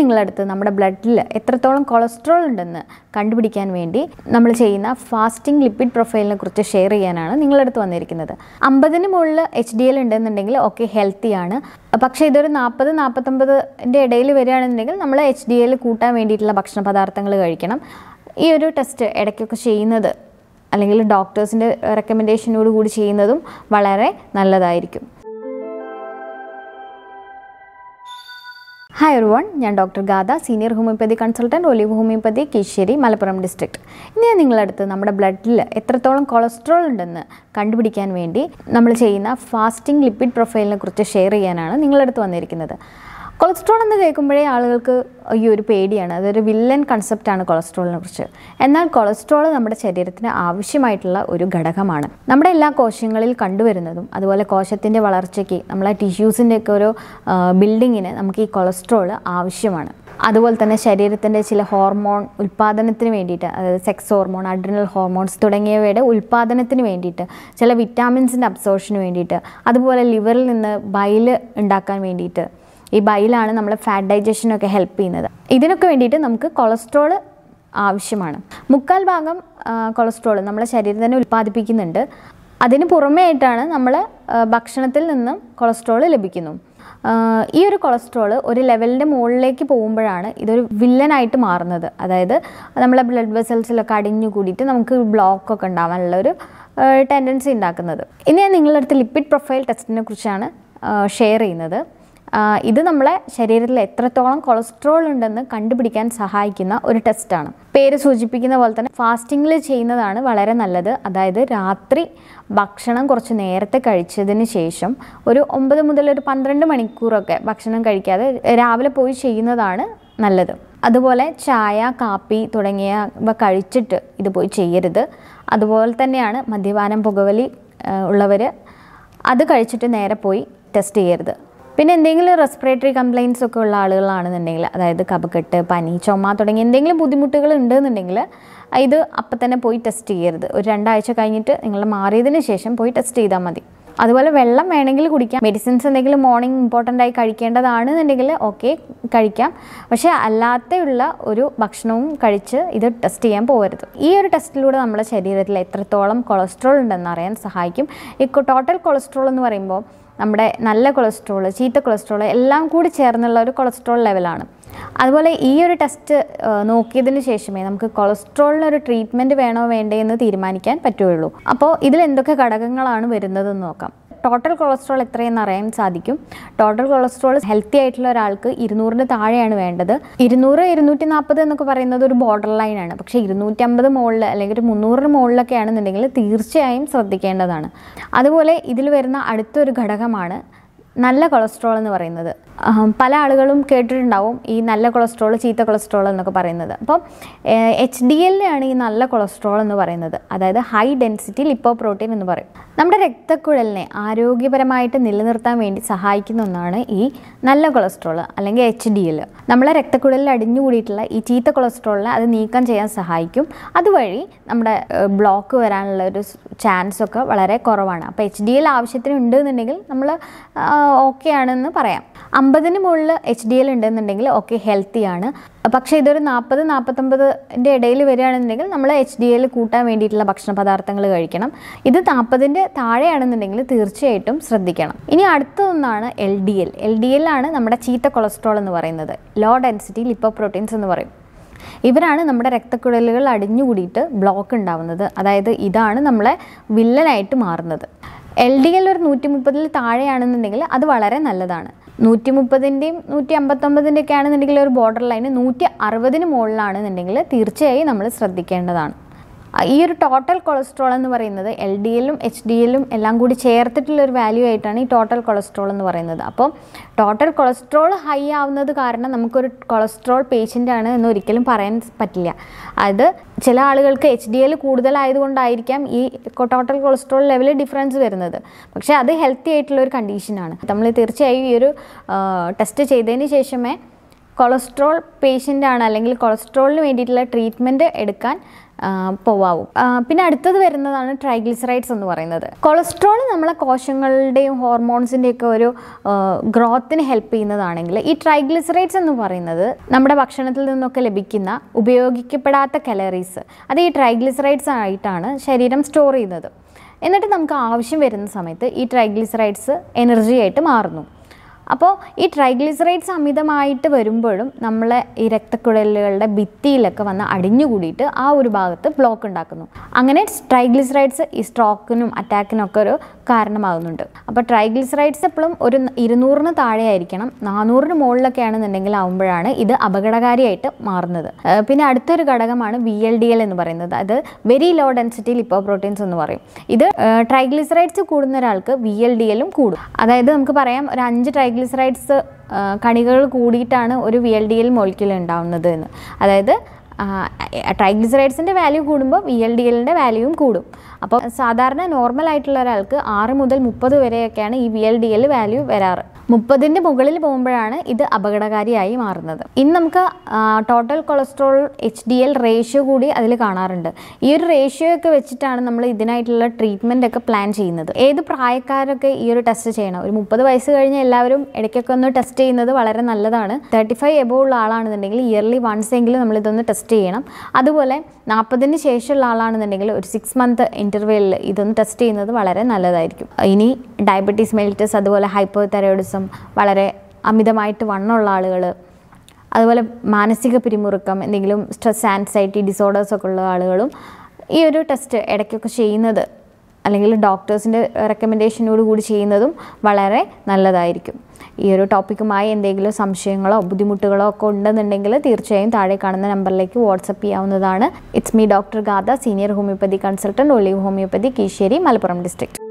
നിങ്ങളടുത്ത് നമ്മുടെ ബ്ലഡിൽ എത്രത്തോളം കൊളസ്ട്രോൾ ഉണ്ടെന്ന് കണ്ടുപിടിക്കാൻ വേണ്ടി നമ്മൾ ചെയ്യുന്ന ഫാസ്റ്റിംഗ് ലിപ്പിഡ് പ്രൊഫൈലിനെ കുറിച്ച് ഷെയർ ചെയ്യാനാണ് നിങ്ങളടുത്ത് വന്നിരിക്കുന്നത് അമ്പതിന് മുകളിൽ എച്ച് ഡി എൽ ഉണ്ടെന്നുണ്ടെങ്കിൽ ഓക്കെ ഹെൽത്തിയാണ് പക്ഷേ ഇതൊരു നാൽപ്പത് നാൽപ്പത്തൊമ്പതിൻ്റെ ഇടയിൽ വരികയാണെന്നുണ്ടെങ്കിൽ നമ്മൾ എച്ച് ഡി എൽ കൂട്ടാൻ വേണ്ടിയിട്ടുള്ള ഭക്ഷണ പദാർത്ഥങ്ങൾ കഴിക്കണം ഈ ഒരു ടെസ്റ്റ് ഇടയ്ക്കൊക്കെ ചെയ്യുന്നത് അല്ലെങ്കിൽ ഡോക്ടേഴ്സിൻ്റെ റെക്കമെൻഡേഷനോട് കൂടി ചെയ്യുന്നതും വളരെ നല്ലതായിരിക്കും ഹായ് ഒരുവൺ ഞാൻ doctor Gatha senior homeopathy consultant Olive homeopathy Keezhissery Malappuram district ഇനി നിങ്ങളടുത്ത് നമ്മുടെ ബ്ലഡിൽ എത്രത്തോളം കൊളസ്ട്രോൾ ഉണ്ടെന്ന് കണ്ടുപിടിക്കാൻ വേണ്ടി നമ്മൾ ചെയ്യുന്ന ഫാസ്റ്റിംഗ് ലിപ്പിഡ് പ്രൊഫൈലിനെ കുറിച്ച് ഷെയർ ചെയ്യാനാണ് നിങ്ങളടുത്ത് വന്നിരിക്കുന്നത് കൊളസ്ട്രോൾ എന്ന് കേൾക്കുമ്പോഴേ ആളുകൾക്ക് ഈ ഒരു പേടിയാണ് അതൊരു വില്ലൻ കൺസെപ്റ്റാണ് കൊളസ്ട്രോളിനെ കുറിച്ച് എന്നാൽ കൊളസ്ട്രോൾ നമ്മുടെ ശരീരത്തിന് ആവശ്യമായിട്ടുള്ള ഒരു ഘടകമാണ് നമ്മുടെ എല്ലാ കോശങ്ങളിൽ കണ്ടുവരുന്നതും അതുപോലെ കോശത്തിൻ്റെ വളർച്ചയ്ക്ക് നമ്മളെ ടിഷ്യൂസിൻ്റെയൊക്കെ ഒരു ബിൽഡിങ്ങിന് നമുക്ക് ഈ കൊളസ്ട്രോൾ ആവശ്യമാണ് അതുപോലെ തന്നെ ശരീരത്തിൻ്റെ ചില ഹോർമോൺ ഉൽപ്പാദനത്തിന് വേണ്ടിയിട്ട് അതായത് സെക്സ് ഹോർമോൺ അഡ്രിനൽ ഹോർമോൺസ് തുടങ്ങിയവയുടെ ഉൽപ്പാദനത്തിന് വേണ്ടിയിട്ട് ചില വിറ്റാമിൻസിൻ്റെ അബ്സോർഷന് വേണ്ടിയിട്ട് അതുപോലെ ലിവറിൽ നിന്ന് ബൈല് ഉണ്ടാക്കാൻ വേണ്ടിയിട്ട് ഈ ബൈലാണ് നമ്മളെ ഫാറ്റ് ഡൈജഷനൊക്കെ ഹെൽപ്പ് ചെയ്യുന്നത് ഇതിനൊക്കെ വേണ്ടിയിട്ട് നമുക്ക് കൊളസ്ട്രോൾ ആവശ്യമാണ് മുക്കാൽ ഭാഗം കൊളസ്ട്രോൾ നമ്മുടെ ശരീരം തന്നെ ഉൽപ്പാദിപ്പിക്കുന്നുണ്ട് അതിന് ആയിട്ടാണ് നമ്മൾ ഭക്ഷണത്തിൽ നിന്നും കൊളസ്ട്രോൾ ലഭിക്കുന്നു ഈ ഒരു കൊളസ്ട്രോൾ ഒരു ലെവലിൻ്റെ മുകളിലേക്ക് പോകുമ്പോഴാണ് ഇതൊരു വില്ലനായിട്ട് മാറുന്നത് അതായത് നമ്മളെ ബ്ലഡ് വെസൽസിലൊക്കെ അടിഞ്ഞു കൂടിയിട്ട് നമുക്ക് ബ്ലോക്കൊക്കെ ഉണ്ടാവാനുള്ള ഒരു ടെൻഡൻസി ഉണ്ടാക്കുന്നത് ഇനി ഞാൻ നിങ്ങളുടെ അടുത്ത് ലിപ്പിഡ് പ്രൊഫൈൽ ടെസ്റ്റിനെ കുറിച്ചാണ് ഷെയർ ചെയ്യുന്നത് ഇത് നമ്മളെ ശരീരത്തിൽ എത്രത്തോളം കൊളസ്ട്രോൾ ഉണ്ടെന്ന് കണ്ടുപിടിക്കാൻ സഹായിക്കുന്ന ഒരു ടെസ്റ്റാണ് പേര് സൂചിപ്പിക്കുന്ന പോലെ തന്നെ ഫാസ്റ്റിങ്ങിൽ ചെയ്യുന്നതാണ് വളരെ നല്ലത് അതായത് രാത്രി ഭക്ഷണം കുറച്ച് നേരത്തെ കഴിച്ചതിന് ശേഷം ഒരു ഒമ്പത് മുതൽ ഒരു പന്ത്രണ്ട് മണിക്കൂറൊക്കെ ഭക്ഷണം കഴിക്കാതെ രാവിലെ പോയി ചെയ്യുന്നതാണ് നല്ലത് അതുപോലെ ചായ കാപ്പി തുടങ്ങിയവ കഴിച്ചിട്ട് ഇത് പോയി ചെയ്യരുത് അതുപോലെ തന്നെയാണ് മദ്യപാനം പുകവലി ഉള്ളവർ അത് കഴിച്ചിട്ട് നേരെ പോയി ടെസ്റ്റ് ചെയ്യരുത് പിന്നെ എന്തെങ്കിലും റെസ്പിറേറ്ററി കംപ്ലയിൻസ് ഒക്കെ ഉള്ള ആളുകളാണെന്നുണ്ടെങ്കിൽ അതായത് കപക്കെട്ട് പനി ചുമ തുടങ്ങിയ എന്തെങ്കിലും ബുദ്ധിമുട്ടുകൾ ഉണ്ടെന്നുണ്ടെങ്കിൽ ഇത് അപ്പം തന്നെ പോയി ടെസ്റ്റ് ചെയ്യരുത് ഒരു രണ്ടാഴ്ച കഴിഞ്ഞിട്ട് നിങ്ങൾ മാറിയതിന് ശേഷം പോയി ടെസ്റ്റ് ചെയ്താൽ മതി അതുപോലെ വെള്ളം വേണമെങ്കിൽ കുടിക്കാം മെഡിസിൻസ് എന്തെങ്കിലും മോർണിംഗ് ഇമ്പോർട്ടൻ്റ് ആയി കഴിക്കേണ്ടതാണെന്നുണ്ടെങ്കിൽ ഓക്കെ കഴിക്കാം പക്ഷേ അല്ലാത്തയുള്ള ഒരു ഭക്ഷണവും കഴിച്ച് ഇത് ടെസ്റ്റ് ചെയ്യാൻ പോകരുത് ഈ ഒരു ടെസ്റ്റിലൂടെ നമ്മുടെ ശരീരത്തിൽ എത്രത്തോളം കൊളസ്ട്രോൾ ഉണ്ടെന്ന് അറിയാൻ സഹായിക്കും ഈ ടോട്ടൽ കൊളസ്ട്രോൾ എന്ന് പറയുമ്പോൾ നമ്മുടെ നല്ല കൊളസ്ട്രോൾ ചീത്ത കൊളസ്ട്രോൾ എല്ലാം കൂടി ചേർന്നുള്ള ഒരു കൊളസ്ട്രോൾ ലെവലാണ് അതുപോലെ ഈ ഒരു ടെസ്റ്റ് നോക്കിയതിന് ശേഷമേ നമുക്ക് കൊളസ്ട്രോളിനൊരു ട്രീറ്റ്മെൻറ്റ് വേണോ വേണ്ടേ എന്ന് തീരുമാനിക്കാൻ പറ്റുകയുള്ളൂ അപ്പോൾ ഇതിൽ എന്തൊക്കെ ഘടകങ്ങളാണ് വരുന്നതെന്ന് നോക്കാം ടോട്ടൽ കൊളസ്ട്രോൾ എത്രയെന്ന് അറിയാൻ സാധിക്കും ടോട്ടൽ കൊളസ്ട്രോൾ ഹെൽത്തി ആയിട്ടുള്ള ഒരാൾക്ക് ഇരുന്നൂറിന് താഴെയാണ് വേണ്ടത് ഇരുന്നൂറ് ഇരുന്നൂറ്റി നാൽപ്പത് എന്നൊക്കെ പറയുന്നത് ഒരു ബോർഡർ ലൈനാണ് പക്ഷേ ഇരുന്നൂറ്റമ്പത് മുകളിൽ അല്ലെങ്കിൽ ഒരു മുന്നൂറിന് മുകളിലൊക്കെ ആണെന്നുണ്ടെങ്കിൽ തീർച്ചയായും ശ്രദ്ധിക്കേണ്ടതാണ് അതുപോലെ ഇതിൽ വരുന്ന അടുത്തൊരു ഘടകമാണ് നല്ല കൊളസ്ട്രോൾ എന്ന് പറയുന്നത് പല ആളുകളും കേട്ടിട്ടുണ്ടാവും ഈ നല്ല കൊളസ്ട്രോൾ ചീത്ത കൊളസ്ട്രോൾ എന്നൊക്കെ പറയുന്നത് അപ്പം എച്ച് ഡി എല്ലിനാണ് ഈ നല്ല കൊളസ്ട്രോൾ എന്ന് പറയുന്നത് അതായത് ഹൈ ഡെൻസിറ്റി ലിപ്പോ പ്രോട്ടീൻ എന്ന് പറയും നമ്മുടെ രക്തക്കുഴലിനെ ആരോഗ്യപരമായിട്ട് നിലനിർത്താൻ വേണ്ടി സഹായിക്കുന്ന ഒന്നാണ് ഈ നല്ല കൊളസ്ട്രോൾ അല്ലെങ്കിൽ എച്ച് ഡി എൽ നമ്മളെ രക്തക്കുഴലിൽ അടിഞ്ഞുകൂടിയിട്ടുള്ള ഈ ചീത്ത കൊളസ്ട്രോളിനെ അത് നീക്കം ചെയ്യാൻ സഹായിക്കും അതുവഴി നമ്മുടെ ബ്ലോക്ക് വരാനുള്ള ഒരു ചാൻസ് ഒക്കെ വളരെ കുറവാണ് അപ്പോൾ എച്ച് ഡി എൽ ആവശ്യത്തിന് എന്നുണ്ടെങ്കിൽ നമ്മൾ ഓക്കെ ആണെന്ന് പറയാം അമ്പതിന് മുകളിൽ എച്ച് ഡി എൽ ഉണ്ടെന്നുണ്ടെങ്കിൽ ഓക്കെ ഹെൽത്തിയാണ് പക്ഷേ ഇതൊരു നാൽപ്പത് നാൽപ്പത്തൊമ്പതിൻ്റെ ഇടയിൽ വരികയാണെന്നുണ്ടെങ്കിൽ നമ്മൾ എച്ച് ഡി എൽ കൂട്ടാൻ വേണ്ടിയിട്ടുള്ള ഭക്ഷണ പദാർത്ഥങ്ങൾ കഴിക്കണം ഇത് നാൽപ്പതിൻ്റെ താഴെയാണെന്നുണ്ടെങ്കിൽ തീർച്ചയായിട്ടും ശ്രദ്ധിക്കണം ഇനി അടുത്തൊന്നാണ് L D L L D L ആണ് നമ്മുടെ ചീത്ത കൊളസ്ട്രോൾ എന്ന് പറയുന്നത് ലോ ഡെൻസിറ്റി ലിപ്പോ പ്രോട്ടീൻസ് എന്ന് പറയും ഇവരാണ് നമ്മുടെ രക്തക്കുഴലുകൾ അടിഞ്ഞുകൂടിയിട്ട് ബ്ലോക്ക് ഉണ്ടാവുന്നത് അതായത് ഇതാണ് നമ്മളെ വില്ലനായിട്ട് മാറുന്നത് എൽ ഡി എൽ ഒരു നൂറ്റി മുപ്പതിൽ താഴെയാണെന്നുണ്ടെങ്കിൽ അത് വളരെ നല്ലതാണ് നൂറ്റി മുപ്പതിൻ്റെയും നൂറ്റി അമ്പത്തൊമ്പതിൻ്റെ ഒക്കെ ആണെന്നുണ്ടെങ്കിൽ ഒരു ബോർഡർ ലൈന് നൂറ്റി അറുപതിന് മുകളിലാണെന്നുണ്ടെങ്കിൽ തീർച്ചയായും നമ്മൾ ശ്രദ്ധിക്കേണ്ടതാണ് ഈ ഒരു ടോട്ടൽ കൊളസ്ട്രോൾ എന്ന് പറയുന്നത് എൽ ഡി എല്ലും എച്ച് ഡി എല്ലും എല്ലാം കൂടി ചേർത്തിട്ടുള്ള ഒരു വാല്യൂ ആയിട്ടാണ് ഈ ടോട്ടൽ കൊളസ്ട്രോൾ എന്ന് പറയുന്നത് അപ്പോൾ ടോട്ടൽ കൊളസ്ട്രോൾ ഹൈ ആവുന്നത് കാരണം നമുക്കൊരു കൊളസ്ട്രോൾ പേഷ്യൻ്റ് ആണ് എന്ന് ഒരിക്കലും പറയാൻ പറ്റില്ല അത് ചില ആളുകൾക്ക് എച്ച് ഡി എൽ കൂടുതലായതുകൊണ്ടായിരിക്കാം ഈ ടോട്ടൽ കൊളസ്ട്രോൾ ലെവലിൽ ഡിഫറൻസ് വരുന്നത് പക്ഷേ അത് ഹെൽത്തി ആയിട്ടുള്ള ഒരു കണ്ടീഷനാണ് നമ്മൾ തീർച്ചയായും ഈ ഒരു ടെസ്റ്റ് ചെയ്തതിന് ശേഷമേ കൊളസ്ട്രോൾ പേഷ്യൻ്റ് ആണ് അല്ലെങ്കിൽ കൊളസ്ട്രോളിന് വേണ്ടിയിട്ടുള്ള ട്രീറ്റ്മെൻറ്റ് എടുക്കാൻ പോവാവും പിന്നെ അടുത്തത് വരുന്നതാണ് ട്രൈഗ്ലിസറൈഡ്സ് എന്ന് പറയുന്നത് കൊളസ്ട്രോൾ നമ്മളെ കോശങ്ങളുടെയും ഹോർമോൺസിൻ്റെയൊക്കെ ഒരു ഗ്രോത്തിന് ഹെൽപ്പ് ചെയ്യുന്നതാണെങ്കിൽ ഈ ട്രൈഗ്ലിസറൈഡ്സ് എന്ന് പറയുന്നത് നമ്മുടെ ഭക്ഷണത്തിൽ നിന്നൊക്കെ ലഭിക്കുന്ന ഉപയോഗിക്കപ്പെടാത്ത കലറീസ് അത് ഈ ട്രൈഗ്ലിസറൈഡ്സ് ആയിട്ടാണ് ശരീരം സ്റ്റോർ ചെയ്യുന്നത് എന്നിട്ട് നമുക്ക് ആവശ്യം വരുന്ന സമയത്ത് ഈ ട്രൈഗ്ലിസറൈഡ്സ് എനർജിയായിട്ട് മാറുന്നു അപ്പോൾ ഈ ട്രൈഗ്ലിസറൈഡ്സ് അമിതമായിട്ട് വരുമ്പോഴും നമ്മളെ ഈ രക്തക്കുഴലുകളുടെ ഭിത്തിയിലൊക്കെ വന്ന് അടിഞ്ഞുകൂടിയിട്ട് ആ ഒരു ഭാഗത്ത് ബ്ലോക്ക് ഉണ്ടാക്കുന്നു അങ്ങനെ ട്രൈഗ്ലിസറൈഡ്സ് ഈ സ്ട്രോക്കിനും അറ്റാക്കിനൊക്കെ ഒരു കാരണമാകുന്നുണ്ട് അപ്പോൾ ട്രൈഗ്ലിസറൈഡ്സ് എപ്പോഴും ഒരു ഇരുന്നൂറിന് താഴെ ആയിരിക്കണം നാനൂറിന് മുകളിലൊക്കെ ആണെന്നുണ്ടെങ്കിൽ ആവുമ്പോഴാണ് ഇത് അപകടകാരിയായിട്ട് മാറുന്നത് പിന്നെ അടുത്തൊരു ഘടകമാണ് വി എൽ ഡി എൽ എന്ന് പറയുന്നത് അത് very low density lipoproteins എന്ന് പറയും ഇത് ട്രൈഗ്ലിസറൈഡ്സ് കൂടുന്ന ഒരാൾക്ക് വി എൽ ഡി എല്ലും കൂടും അതായത് നമുക്ക് പറയാം ഒരു അഞ്ച് ട്രൈഗ്ലിസറൈഡ്സ് കണികകൾ കൂടിയിട്ടാണ് ഒരു V L D L molecule ഉണ്ടാവുന്നത് എന്ന് അതായത് ട്രൈഗ്ലിസറൈഡ്സിൻ്റെ വാല്യൂ കൂടുമ്പോൾ വി എൽ ഡി എല്ലിൻ്റെ വാല്യൂവും കൂടും അപ്പോൾ സാധാരണ നോർമൽ ആയിട്ടുള്ള ഒരാൾക്ക് ആറ് മുതൽ മുപ്പത് വരെയൊക്കെയാണ് ഈ V L D L value വരാറ് മുപ്പതിൻ്റെ മുകളിൽ പോകുമ്പോഴാണ് ഇത് അപകടകാരിയായി മാറുന്നത് ഇന്ന് നമുക്ക് total cholesterol H D L ratio കൂടി അതിൽ കാണാറുണ്ട് ഈ ഒരു റേഷ്യോ ഒക്കെ വെച്ചിട്ടാണ് നമ്മൾ ഇതിനായിട്ടുള്ള ട്രീറ്റ്മെൻ്റ് ഒക്കെ പ്ലാൻ ചെയ്യുന്നത് ഏത് പ്രായക്കാരൊക്കെ ഈ ഒരു ടെസ്റ്റ് ചെയ്യണം ഒരു മുപ്പത് വയസ്സ് കഴിഞ്ഞ് എല്ലാവരും ഇടയ്ക്കൊക്കെ ഒന്ന് ടെസ്റ്റ് ചെയ്യുന്നത് വളരെ നല്ലതാണ് തേർട്ടി ഫൈവ് എബോ ഉള്ള ആളാണെന്നുണ്ടെങ്കിൽ ഇയർലി വൺസ് എങ്കിലും നമ്മൾ ഇതൊന്ന് ടെസ്റ്റ് ചെയ്യണം അതുപോലെ നാൽപ്പതിന് ശേഷമുള്ള ആളാണെന്നുണ്ടെങ്കിൽ ഒരു സിക്സ് മന്ത് ഇൻ്റർവെല്ലിൽ ഇതൊന്ന് ടെസ്റ്റ് ചെയ്യുന്നത് വളരെ നല്ലതായിരിക്കും ഇനി ഡയബറ്റീസ് മെലിറ്റസ് അതുപോലെ ഹൈപ്പോ ദിവസം വളരെ അമിതമായിട്ട് വണ്ണമുള്ള ആളുകൾ അതുപോലെ മാനസിക പിരിമുറുക്കം എന്തെങ്കിലും സ്ട്രെസ് ആൻസൈറ്റി ഡിസോർഡേഴ്സ് ഒക്കെ ഉള്ള ആളുകളും ഈ ഒരു ടെസ്റ്റ് ഇടയ്ക്കൊക്കെ ചെയ്യുന്നത് അല്ലെങ്കിൽ ഡോക്ടേഴ്സിൻ്റെ റെക്കമെൻഡേഷനോട് കൂടി ചെയ്യുന്നതും വളരെ നല്ലതായിരിക്കും ഈ ഒരു ടോപ്പിക്കുമായി എന്തെങ്കിലും സംശയങ്ങളോ ബുദ്ധിമുട്ടുകളോ ഒക്കെ ഉണ്ടെന്നുണ്ടെങ്കിൽ തീർച്ചയായും താഴെ കാണുന്ന നമ്പറിലേക്ക് വാട്സപ്പ് ചെയ്യാവുന്നതാണ് it's me doctor Gatha senior homeopathy consultant Olive homeopathy Keezhissery Malappuram district